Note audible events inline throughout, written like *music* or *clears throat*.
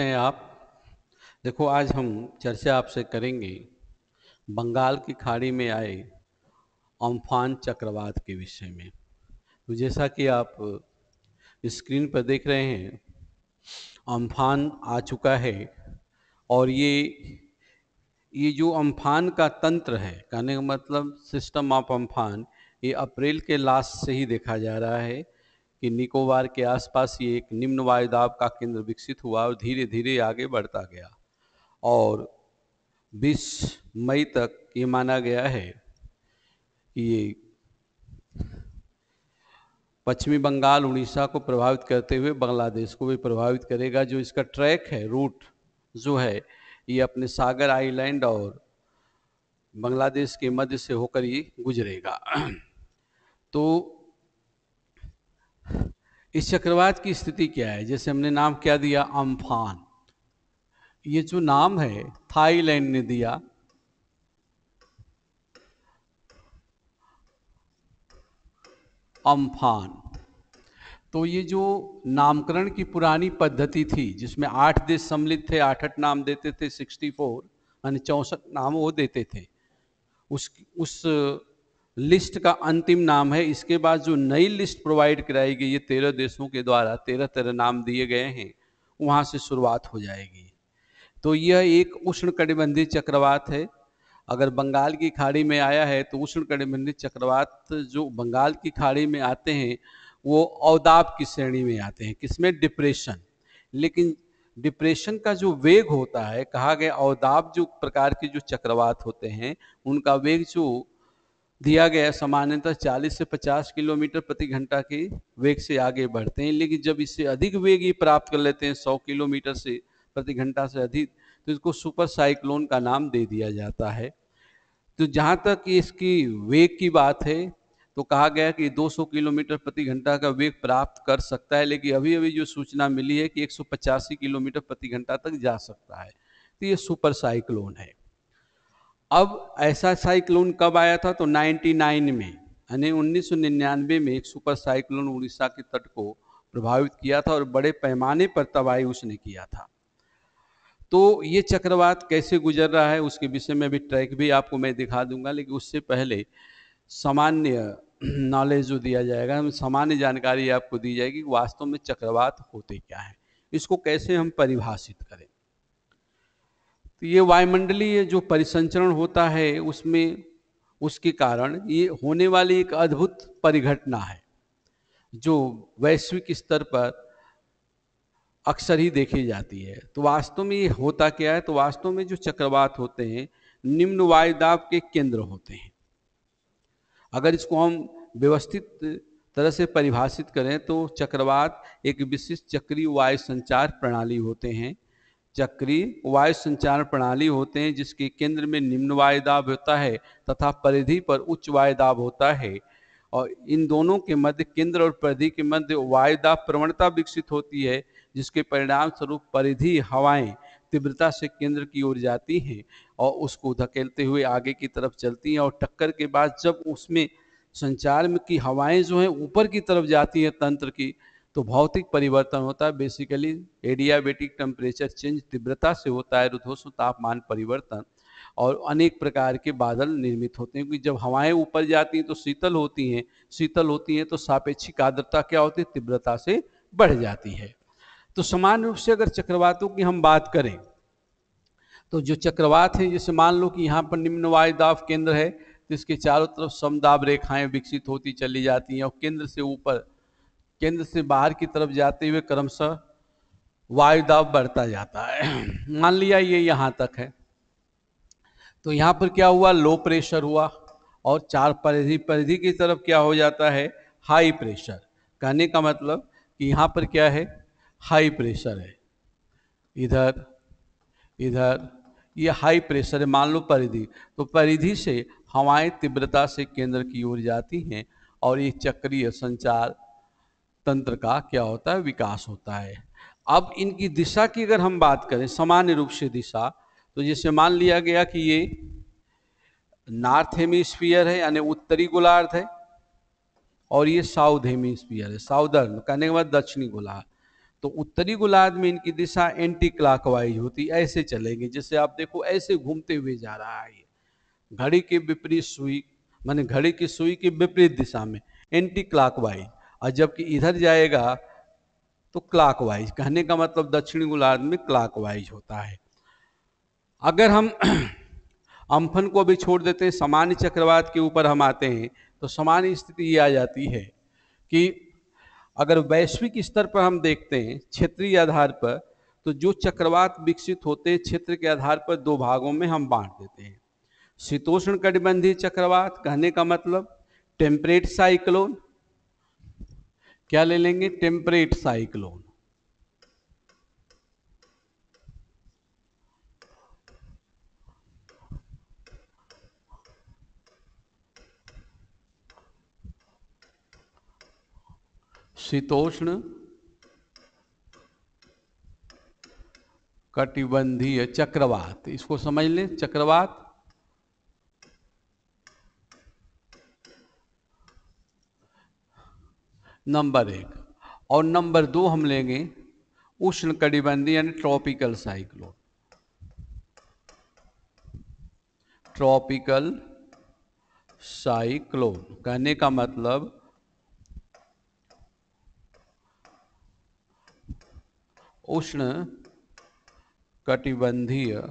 हैं आप देखो आज हम चर्चा आपसे करेंगे बंगाल की खाड़ी में आए अम्फान चक्रवात के विषय में तो जैसा कि आप स्क्रीन पर देख रहे हैं अम्फान आ चुका है और ये ये जो अम्फान का तंत्र है कहने का मतलब सिस्टम ऑफ अम्फान ये अप्रैल के लास्ट से ही देखा जा रहा है कि निकोबार के आसपास ये एक निम्न वायुदाब का केंद्र विकसित हुआ और धीरे धीरे आगे बढ़ता गया और 20 मई तक ये माना गया है कि ये पश्चिमी बंगाल उड़ीसा को प्रभावित करते हुए बांग्लादेश को भी प्रभावित करेगा जो इसका ट्रैक है रूट जो है ये अपने सागर आइलैंड और बांग्लादेश के मध्य से होकर ये गुजरेगा तो इस चक्रवात की स्थिति क्या है जैसे हमने नाम क्या दिया अम्फान ये जो नाम है थाईलैंड ने दिया अम्फान तो ये जो नामकरण की पुरानी पद्धति थी जिसमें आठ देश सम्मिलित थे आठ आठ नाम देते थे सिक्सटी फोर यानी चौंसठ नाम वो देते थे उस उस लिस्ट का अंतिम नाम है इसके बाद जो नई लिस्ट प्रोवाइड कराई गई ये तेरह देशों के द्वारा तेरह तेरह नाम दिए गए हैं वहाँ से शुरुआत हो जाएगी तो यह एक उष्ण कटिबंधीय चक्रवात है अगर बंगाल की खाड़ी में आया है तो उष्ण कटिबंधीय चक्रवात जो बंगाल की खाड़ी में आते हैं वो अवदाब की श्रेणी में आते हैं किसमें डिप्रेशन लेकिन डिप्रेशन का जो वेग होता है कहा गया अवदाब जो प्रकार के जो चक्रवात होते हैं उनका वेग जो दिया गया सामान्यतः 40 से 50 किलोमीटर प्रति घंटा के वेग से आगे बढ़ते हैं लेकिन जब इससे अधिक वेग ही प्राप्त कर लेते हैं 100 किलोमीटर से प्रति घंटा से अधिक तो इसको सुपर साइक्लोन का नाम दे दिया जाता है तो जहाँ तक इसकी वेग की बात है तो कहा गया कि 200 किलोमीटर प्रति घंटा का वेग प्राप्त कर सकता है लेकिन अभी अभी जो सूचना मिली है कि एक किलोमीटर प्रति घंटा तक जा सकता है तो ये सुपर साइक्लोन है अब ऐसा साइक्लोन कब आया था तो 99 में यानी 1999 में एक सुपर साइक्लोन उड़ीसा के तट को प्रभावित किया था और बड़े पैमाने पर तबाही उसने किया था तो ये चक्रवात कैसे गुजर रहा है उसके विषय में भी ट्रैक भी आपको मैं दिखा दूंगा लेकिन उससे पहले सामान्य नॉलेज जो दिया जाएगा हम सामान्य जानकारी आपको दी जाएगी वास्तव में चक्रवात होते क्या है इसको कैसे हम परिभाषित करें तो ये वायुमंडलीय जो परिसंचरण होता है उसमें उसके कारण ये होने वाली एक अद्भुत परिघटना है जो वैश्विक स्तर पर अक्सर ही देखी जाती है तो वास्तव में ये होता क्या है तो वास्तव में जो चक्रवात होते हैं निम्न वायुदाब के केंद्र होते हैं अगर इसको हम व्यवस्थित तरह से परिभाषित करें तो चक्रवात एक विशिष्ट चक्रीय वायु संचार प्रणाली होते हैं चक्री वायु संचार प्रणाली होते हैं जिसके केंद्र में निम्न वायु दाब होता है तथा परिधि पर उच्च वायु दाब होता है और इन दोनों के मध्य केंद्र और परिधि के मध्य वायु दाब प्रवणता विकसित होती है जिसके परिणाम स्वरूप परिधि हवाएं तीव्रता से केंद्र की ओर जाती हैं और उसको धकेलते हुए आगे की तरफ चलती हैं और टक्कर के बाद जब उसमें संचार में की हवाएं जो हैं ऊपर की तरफ जाती हैं तंत्र की तो भौतिक परिवर्तन होता है बेसिकली एडियाबेटिक टेम्परेचर चेंज तीव्रता से होता है रुद्धोष्ण तापमान परिवर्तन और अनेक प्रकार के बादल निर्मित होते हैं क्योंकि जब हवाएं ऊपर जाती हैं तो शीतल होती हैं शीतल होती हैं तो सापेक्षिक आर्द्रता क्या होती है तीव्रता से बढ़ जाती है तो सामान्य रूप से अगर चक्रवातों की हम बात करें तो जो चक्रवात हैं जैसे मान लो कि यहाँ पर निम्न वायुदाब केंद्र है तो इसके चारों तरफ समदाब रेखाएं विकसित होती चली जाती हैं और केंद्र से ऊपर केंद्र से बाहर की तरफ जाते हुए क्रमशः वायुदाब बढ़ता जाता है मान लिया ये यहाँ तक है तो यहाँ पर क्या हुआ लो प्रेशर हुआ और चार परिधि परिधि की तरफ क्या हो जाता है हाई प्रेशर कहने का मतलब कि यहाँ पर क्या है हाई प्रेशर है इधर इधर ये हाई प्रेशर है मान लो परिधि तो परिधि से हवाएं तीव्रता से केंद्र की ओर जाती हैं और ये चक्रीय संचार तंत्र का क्या होता है विकास होता है अब इनकी दिशा की अगर हम बात करें सामान्य रूप से दिशा तो जैसे मान लिया गया कि ये नॉर्थ हेमिस्फीयर है यानी उत्तरी गोलार्ध है और ये साउथ हेमिस्फीयर है साउदर्न कहने के बाद दक्षिणी गोलार्ध तो उत्तरी गोलार्ध में इनकी दिशा एंटी क्लॉकवाइज होती ऐसे चलेंगे जैसे आप देखो ऐसे घूमते हुए जा रहा है घड़ी के विपरीत सुई माने घड़ी की सुई की विपरीत दिशा में एंटी क्लॉकवाइज और जबकि इधर जाएगा तो क्लाकवाइज कहने का मतलब दक्षिण गोलार्ध में क्लाकवाइज होता है अगर हम *clears throat* अम्फन को भी छोड़ देते हैं सामान्य चक्रवात के ऊपर हम आते हैं तो सामान्य स्थिति ये आ जाती है कि अगर वैश्विक स्तर पर हम देखते हैं क्षेत्रीय आधार पर तो जो चक्रवात विकसित होते हैं क्षेत्र के आधार पर दो भागों में हम बांट देते हैं शीतोष्ण कटिबंधीय चक्रवात कहने का मतलब टेम्परेट साइक्लोन क्या ले लेंगे टेम्परेट साइक्लोन शीतोष्ण कटिबंधीय चक्रवात इसको समझ लें चक्रवात नंबर एक और नंबर दो हम लेंगे उष्ण कटिबंधी यानी ट्रॉपिकल साइक्लोन ट्रॉपिकल साइक्लोन कहने का मतलब उष्ण कटिबंधीय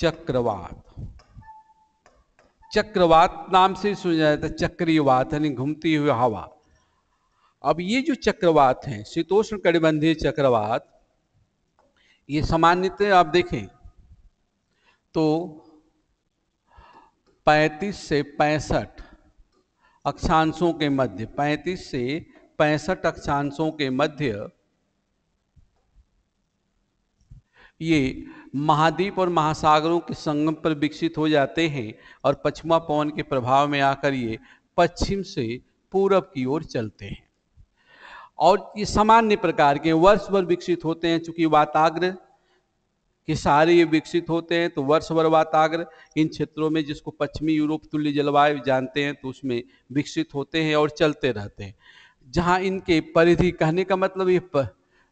चक्रवात चक्रवात नाम से सुना जाता है चक्रीवात यानी घूमती हुई हवा अब ये जो चक्रवात हैं शीतोष्ण कटिबंधीय चक्रवात ये सामान्यतः आप देखें तो 35 से पैंसठ अक्षांशों के मध्य 35 से पैंसठ अक्षांशों के मध्य ये महाद्वीप और महासागरों के संगम पर विकसित हो जाते हैं और पछुआ पवन के प्रभाव में आकर ये पश्चिम से पूरब की ओर चलते हैं और ये सामान्य प्रकार के वर्ष भर विकसित होते हैं चूंकि वाताग्र के सारे ये विकसित होते हैं तो वर्ष भर वाताग्र इन क्षेत्रों में जिसको पश्चिमी यूरोप तुल्य जलवायु जानते हैं तो उसमें विकसित होते हैं और चलते रहते हैं जहाँ इनके परिधि कहने का मतलब ये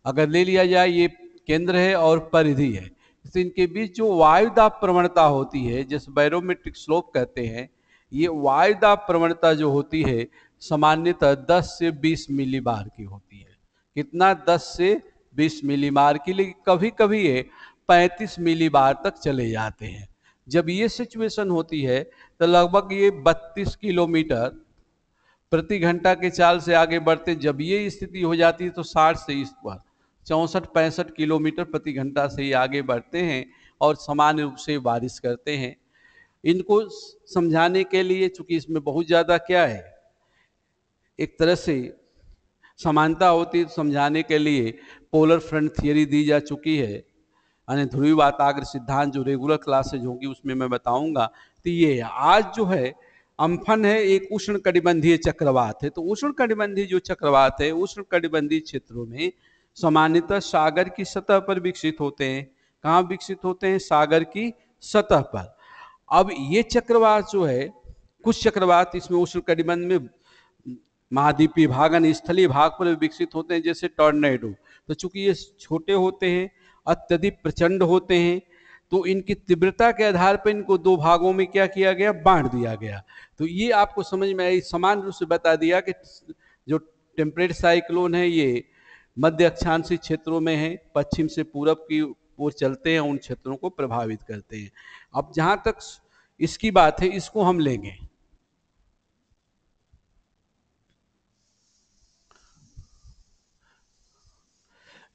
अगर ले लिया जाए ये केंद्र है और परिधि है तो इनके बीच जो वायुदा प्रवणता होती है जिस बैरोमेट्रिक स्लोप कहते हैं ये वायुदा प्रवणता जो होती है सामान्यतः 10 से 20 मिली बार की होती है कितना 10 से 20 मिली बार की लेकिन कभी कभी ये 35 मिली बार तक चले जाते हैं जब ये सिचुएशन होती है तो लगभग ये 32 किलोमीटर प्रति घंटा के चाल से आगे बढ़ते जब ये स्थिति हो जाती है तो साठ से इस पर चौंसठ पैंसठ किलोमीटर प्रति घंटा से आगे बढ़ते हैं और सामान्य रूप से बारिश करते हैं इनको समझाने के लिए चूंकि इसमें बहुत ज़्यादा क्या है एक तरह से समानता होती है तो समझाने के लिए पोलर फ्रंट थियोरी दी जा चुकी है यानी ध्रुवी वाताग्र सिद्धांत जो रेगुलर क्लासेज होगी उसमें मैं बताऊंगा तो ये आज जो है अम्फन है एक उष्ण कटिबंधीय चक्रवात है तो उष्ण कटिबंधीय जो चक्रवात है उष्ण कटिबंधीय क्षेत्रों में सामान्यतः सागर की सतह पर विकसित होते हैं कहाँ विकसित होते हैं सागर की सतह पर अब ये चक्रवात जो है कुछ चक्रवात इसमें उष्ण कटिबंध में महाद्वीपीय भागन स्थलीय भाग पर विकसित होते हैं जैसे टॉर्नेडो तो चूंकि ये छोटे होते हैं अत्यधिक प्रचंड होते हैं तो इनकी तीव्रता के आधार पर इनको दो भागों में क्या किया गया बांट दिया गया तो ये आपको समझ में आई समान रूप से बता दिया कि जो टेम्परेट साइक्लोन है ये मध्य अक्षांशी क्षेत्रों में है पश्चिम से पूरब की ओर चलते हैं उन क्षेत्रों को प्रभावित करते हैं अब जहां तक इसकी बात है इसको हम लेंगे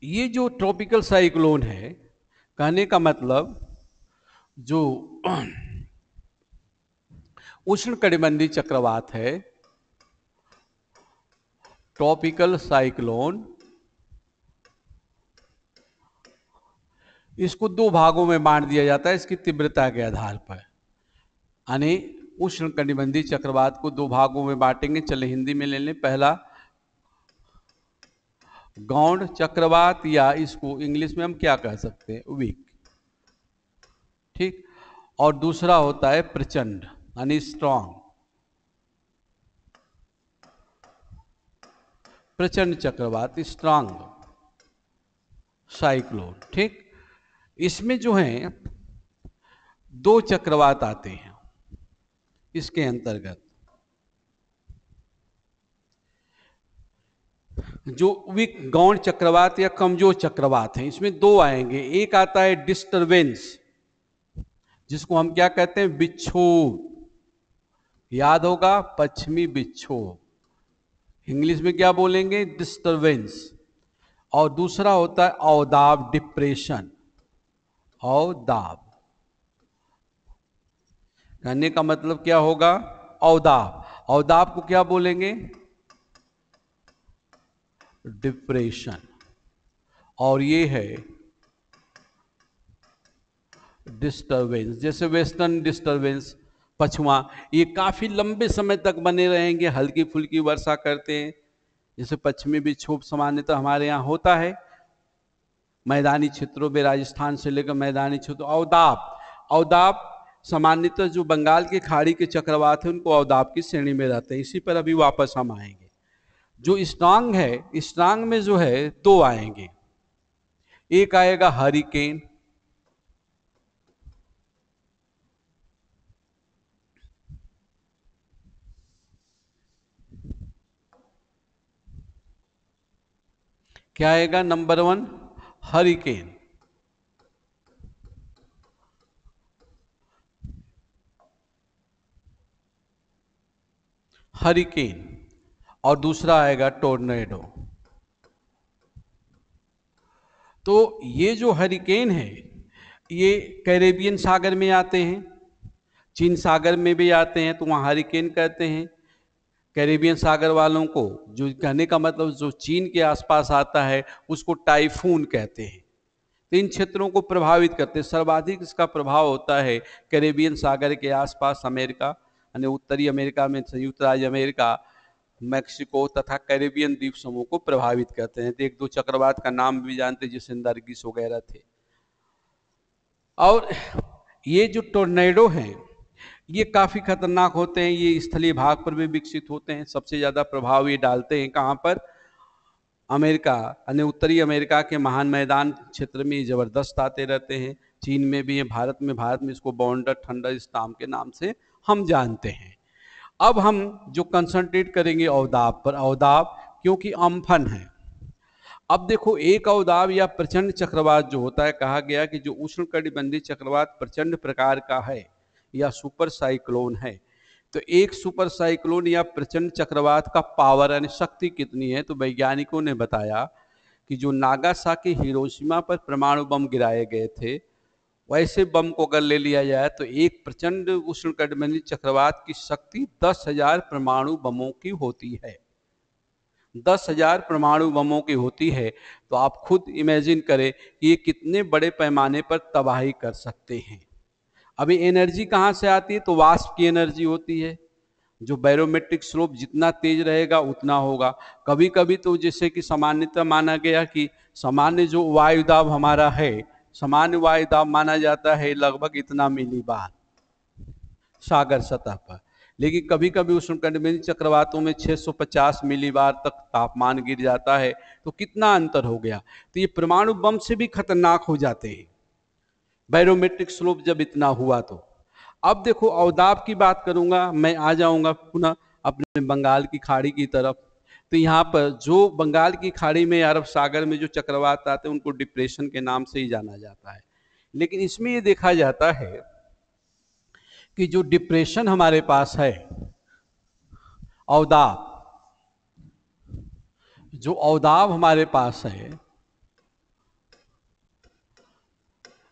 ये जो ट्रॉपिकल साइक्लोन है कहने का मतलब जो उष्ण कटिबंधी चक्रवात है ट्रॉपिकल साइक्लोन इसको दो भागों में बांट दिया जाता है इसकी तीव्रता के आधार पर यानी उष्ण कटिबंधी चक्रवात को दो भागों में बांटेंगे चले हिंदी में ले लें पहला गौंड चक्रवात या इसको इंग्लिश में हम क्या कह सकते हैं वीक ठीक और दूसरा होता है प्रचंड यानी स्ट्रांग प्रचंड चक्रवात स्ट्रांग साइक्लोन ठीक इसमें जो है दो चक्रवात आते हैं इसके अंतर्गत जो विक गौण चक्रवात या कमजोर चक्रवात है इसमें दो आएंगे एक आता है डिस्टरबेंस जिसको हम क्या कहते हैं विक्षोभ याद होगा पश्चिमी बिच्छोभ इंग्लिश में क्या बोलेंगे डिस्टरबेंस और दूसरा होता है अवदाब डिप्रेशन और दाब कहने का मतलब क्या होगा औदाब औदाब को क्या बोलेंगे डिप्रेशन और ये है डिस्टरबेंस जैसे वेस्टर्न डिस्टरबेंस पछुआ ये काफ़ी लंबे समय तक बने रहेंगे हल्की फुल्की वर्षा करते हैं जैसे पश्चिमी विक्षोभ सामान्यतः हमारे यहाँ होता है मैदानी क्षेत्रों में राजस्थान से लेकर मैदानी क्षेत्र अवदाप अवदाप सामान्यतः जो बंगाल की खाड़ी के चक्रवात है उनको अवदाप की श्रेणी में रहते हैं इसी पर अभी वापस हम आएंगे जो स्ट्रांग है स्ट्रांग में जो है दो आएंगे एक आएगा हरिकेन क्या आएगा नंबर वन hurricane. हरिकेन और दूसरा आएगा टोर्नेडो तो ये जो हरिकेन है ये कैरेबियन सागर में आते हैं चीन सागर में भी आते हैं तो वहाँ हरिकेन कहते हैं कैरेबियन सागर वालों को जो कहने का मतलब जो चीन के आसपास आता है उसको टाइफून कहते हैं तो इन क्षेत्रों को प्रभावित करते हैं सर्वाधिक इसका प्रभाव होता है कैरेबियन सागर के आसपास अमेरिका यानी उत्तरी अमेरिका में संयुक्त राज्य अमेरिका मैक्सिको तथा कैरेबियन द्वीप समूह को प्रभावित करते हैं तो एक दो चक्रवात का नाम भी जानते जैसे नर्गिस वगैरह थे और ये जो टोर्नेडो हैं ये काफ़ी खतरनाक होते हैं ये स्थलीय भाग पर भी विकसित होते हैं सबसे ज़्यादा प्रभाव ये डालते हैं कहाँ पर अमेरिका यानी उत्तरी अमेरिका के महान मैदान क्षेत्र में ज़बरदस्त आते रहते हैं चीन में भी है भारत में भारत में इसको बाउंडर ठंडा स्टाम के नाम से हम जानते हैं अब हम जो कंसंट्रेट करेंगे अवदाब पर अवदाब क्योंकि अम्फन है अब देखो एक अवदाब या प्रचंड चक्रवात जो होता है कहा गया कि जो उष्ण कटिबंधी चक्रवात प्रचंड प्रकार का है या सुपर साइक्लोन है तो एक सुपर साइक्लोन या प्रचंड चक्रवात का पावर यानी शक्ति कितनी है तो वैज्ञानिकों ने बताया कि जो के हिरोशिमा पर परमाणु बम गिराए गए थे वैसे बम को अगर ले लिया जाए तो एक प्रचंड उष्णकटिबंधीय चक्रवात की शक्ति दस हजार परमाणु बमों की होती है दस हजार परमाणु बमों की होती है तो आप खुद इमेजिन करें कि ये कितने बड़े पैमाने पर तबाही कर सकते हैं अभी एनर्जी कहाँ से आती है तो वाष्प की एनर्जी होती है जो बैरोमेट्रिक स्लोप जितना तेज रहेगा उतना होगा कभी कभी तो जैसे कि सामान्यतः माना गया कि सामान्य जो वायुदाब हमारा है सामान्य वायुदाब माना जाता है लगभग इतना मिली बार सागर सतह पर लेकिन कभी कभी उष्णकटिबंधीय चक्रवातों में 650 मिलीबार तक तापमान गिर जाता है तो कितना अंतर हो गया तो ये परमाणु बम से भी खतरनाक हो जाते हैं बैरोमेट्रिक स्लोप जब इतना हुआ तो अब देखो अवदाब की बात करूंगा मैं आ जाऊंगा पुनः अपने बंगाल की खाड़ी की तरफ तो यहाँ पर जो बंगाल की खाड़ी में अरब सागर में जो चक्रवात आते हैं उनको डिप्रेशन के नाम से ही जाना जाता है लेकिन इसमें ये देखा जाता है कि जो डिप्रेशन हमारे पास है अवदाब जो अवदाब हमारे पास है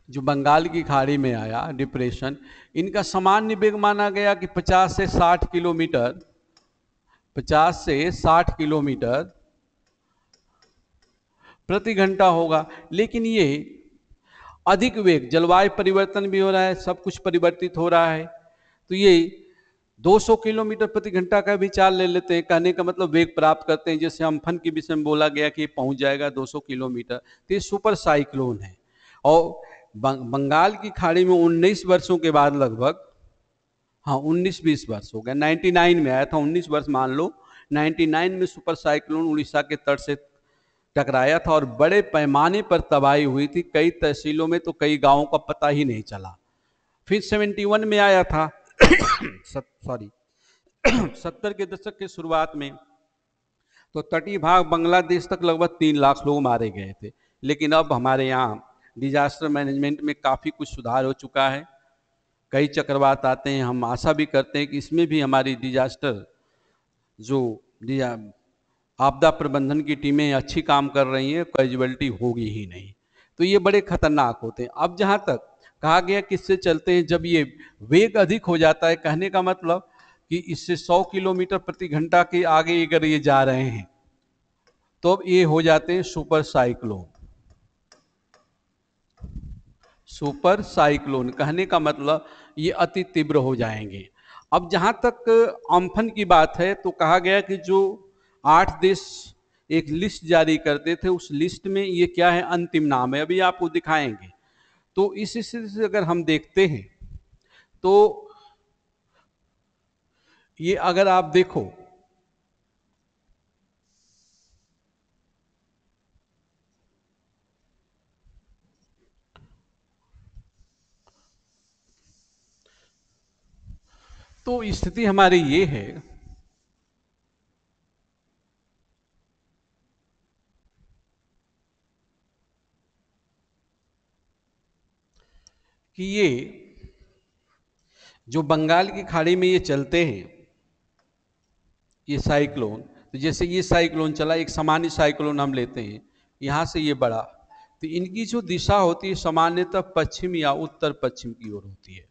जो बंगाल की खाड़ी में आया डिप्रेशन इनका सामान्य वेग माना गया कि 50 से 60 किलोमीटर 50 से 60 किलोमीटर प्रति घंटा होगा लेकिन ये अधिक वेग जलवायु परिवर्तन भी हो रहा है सब कुछ परिवर्तित हो रहा है तो ये 200 किलोमीटर प्रति घंटा का भी चाल ले लेते हैं कहने का मतलब वेग प्राप्त करते हैं जैसे अम्फन के विषय में बोला गया कि पहुंच जाएगा 200 किलोमीटर तो ये सुपर साइक्लोन है और बंगाल की खाड़ी में 19 वर्षों के बाद लगभग हाँ 19 बीस वर्ष हो गया 99 में आया था 19 वर्ष मान लो 99 में सुपर साइक्लोन उड़ीसा के तट से टकराया था और बड़े पैमाने पर तबाही हुई थी कई तहसीलों में तो कई गांवों का पता ही नहीं चला फिर 71 में आया था *coughs* सॉरी *coughs* सत्तर के दशक के शुरुआत में तो तटीय भाग बांग्लादेश तक लगभग तीन लाख लोग मारे गए थे लेकिन अब हमारे यहाँ डिजास्टर मैनेजमेंट में काफ़ी कुछ सुधार हो चुका है कई चक्रवात आते हैं हम आशा भी करते हैं कि इसमें भी हमारी डिजास्टर जो आपदा प्रबंधन की टीमें अच्छी काम कर रही हैं कैजुअलिटी होगी ही नहीं तो ये बड़े खतरनाक होते हैं अब जहाँ तक कहा गया किससे चलते हैं जब ये वेग अधिक हो जाता है कहने का मतलब कि इससे 100 किलोमीटर प्रति घंटा के आगे अगर ये जा रहे हैं तो अब ये हो जाते हैं सुपर साइक्लोन सुपर साइक्लोन कहने का मतलब ये अति तीव्र हो जाएंगे अब जहाँ तक अम्फन की बात है तो कहा गया कि जो आठ देश एक लिस्ट जारी करते थे उस लिस्ट में ये क्या है अंतिम नाम है अभी आपको दिखाएंगे तो इस स्थिति से अगर हम देखते हैं तो ये अगर आप देखो तो स्थिति हमारी ये है कि ये जो बंगाल की खाड़ी में ये चलते हैं ये साइक्लोन तो जैसे ये साइक्लोन चला एक सामान्य साइक्लोन हम लेते हैं यहाँ से ये बड़ा तो इनकी जो दिशा होती है सामान्यतः पश्चिम या उत्तर पश्चिम की ओर होती है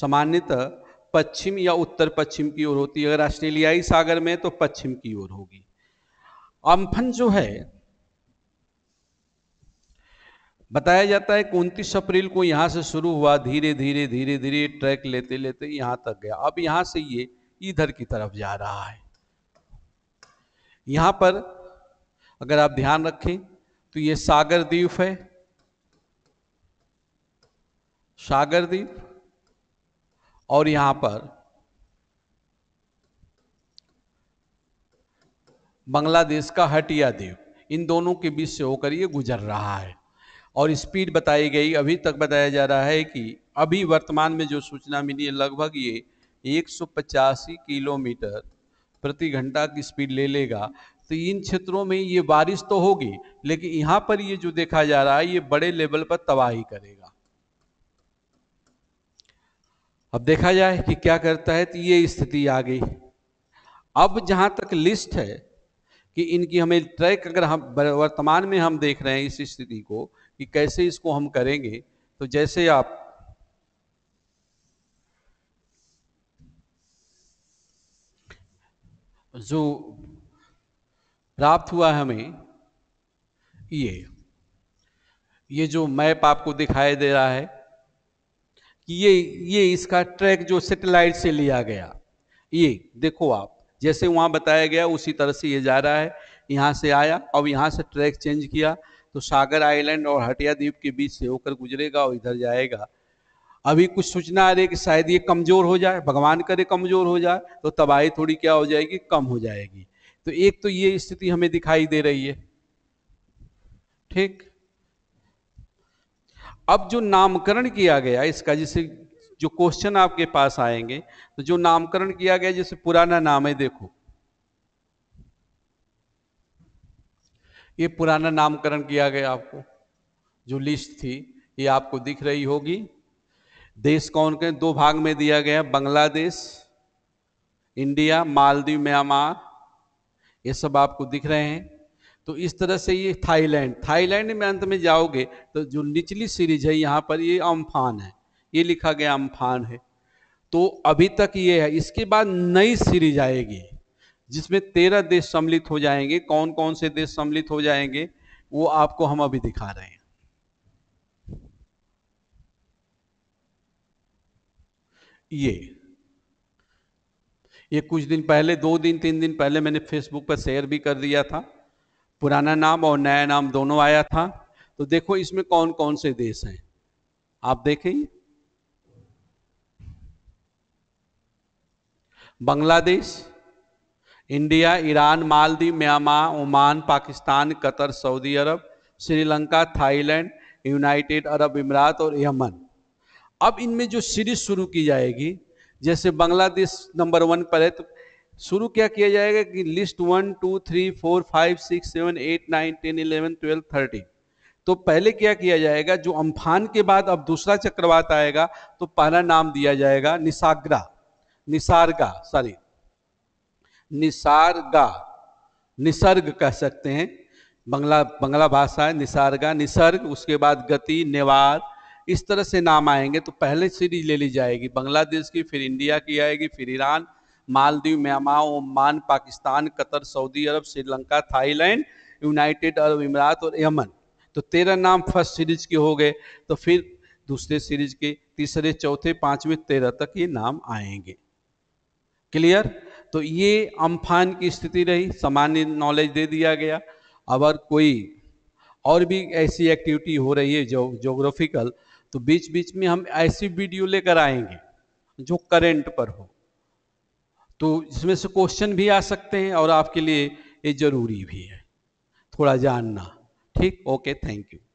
सामान्यतः पश्चिम या उत्तर पश्चिम की ओर होती है अगर ऑस्ट्रेलियाई सागर में तो पश्चिम की ओर होगी अम्फन जो है बताया जाता है कि उनतीस अप्रैल को यहाँ से शुरू हुआ धीरे धीरे धीरे धीरे ट्रैक लेते लेते यहाँ तक गया अब यहाँ से ये इधर की तरफ जा रहा है यहाँ पर अगर आप ध्यान रखें तो ये सागर द्वीप है सागर द्वीप और यहां पर बांग्लादेश का हटिया द्वीप इन दोनों के बीच से होकर ये गुजर रहा है और स्पीड बताई गई अभी तक बताया जा रहा है कि अभी वर्तमान में जो सूचना मिली है लगभग ये एक किलोमीटर प्रति घंटा की स्पीड ले लेगा तो इन क्षेत्रों में ये बारिश तो होगी लेकिन यहाँ पर ये जो देखा जा रहा है ये बड़े लेवल पर तबाही करेगा अब देखा जाए कि क्या करता है तो ये स्थिति आ गई अब जहां तक लिस्ट है कि इनकी हमें ट्रैक अगर हम वर्तमान में हम देख रहे हैं इस स्थिति को कि कैसे इसको हम करेंगे तो जैसे आप जो प्राप्त हुआ हमें ये ये जो मैप आपको दिखाई दे रहा है कि ये ये इसका ट्रैक जो सेटेलाइट से लिया गया ये देखो आप जैसे वहाँ बताया गया उसी तरह से ये जा रहा है यहाँ से आया अब यहाँ से ट्रैक चेंज किया तो सागर आइलैंड और हटिया द्वीप के बीच से होकर गुजरेगा और इधर जाएगा अभी कुछ सूचना आ रही है कि शायद ये कमज़ोर हो जाए भगवान करे कमज़ोर हो जाए तो तबाही थोड़ी क्या हो जाएगी कम हो जाएगी तो एक तो ये स्थिति हमें दिखाई दे रही है ठीक अब जो नामकरण किया गया इसका जैसे जो क्वेश्चन आपके पास आएंगे तो जो नामकरण किया गया जैसे पुराना नाम है देखो ये पुराना नामकरण किया गया आपको जो लिस्ट थी ये आपको दिख रही होगी देश कौन के दो भाग में दिया गया बांग्लादेश इंडिया मालदीव म्यांमार ये सब आपको दिख रहे हैं तो इस तरह से ये थाईलैंड थाईलैंड में अंत में जाओगे तो जो निचली सीरीज है यहाँ पर ये अम्फान है ये लिखा गया अम्फान है तो अभी तक ये है इसके बाद नई सीरीज आएगी जिसमें तेरह देश सम्मिलित हो जाएंगे कौन कौन से देश सम्मिलित हो जाएंगे वो आपको हम अभी दिखा रहे हैं ये ये कुछ दिन पहले दो दिन तीन दिन पहले मैंने फेसबुक पर शेयर भी कर दिया था पुराना नाम और नया नाम दोनों आया था तो देखो इसमें कौन कौन से देश हैं आप देखें Bangladesh India Iran Maldives Myanmar Oman Pakistan Qatar Saudi Arab Sri Lanka Thailand United Arab Emirates और यमन अब इनमें जो सीरीज शुरू की जाएगी जैसे बांग्लादेश नंबर वन पर है तो शुरू क्या किया जाएगा कि list one two three four five six seven eight nine ten eleven twelve thirteen तो पहले क्या किया जाएगा जो अम्फान के बाद अब दूसरा चक्रवात आएगा तो पहला नाम दिया जाएगा निसाग्रा निसारगा सॉरी निसारगा निसर्ग कह सकते हैं बंगला बंगला भाषा है निसारगा निसर्ग उसके बाद गति नेवार इस तरह से नाम आएंगे तो पहले सीरीज ले ली जाएगी बांग्लादेश की फिर इंडिया की आएगी फिर Iran Maldives Myanmar Oman Pakistan Qatar Saudi Arab Sri Lanka Thailand United Arab Emirates और यमन तो तेरह नाम फर्स्ट सीरीज के हो गए तो फिर दूसरे सीरीज के तीसरे चौथे पांचवें तेरह तक ये नाम आएंगे क्लियर तो ये अम्फान की स्थिति रही सामान्य नॉलेज दे दिया गया अगर कोई और भी ऐसी एक्टिविटी हो रही है जो जोग्राफिकल तो बीच बीच में हम ऐसी वीडियो लेकर आएंगे जो करेंट पर हो तो इसमें से क्वेश्चन भी आ सकते हैं और आपके लिए ये ज़रूरी भी है थोड़ा जानना ठीक ओके थैंक यू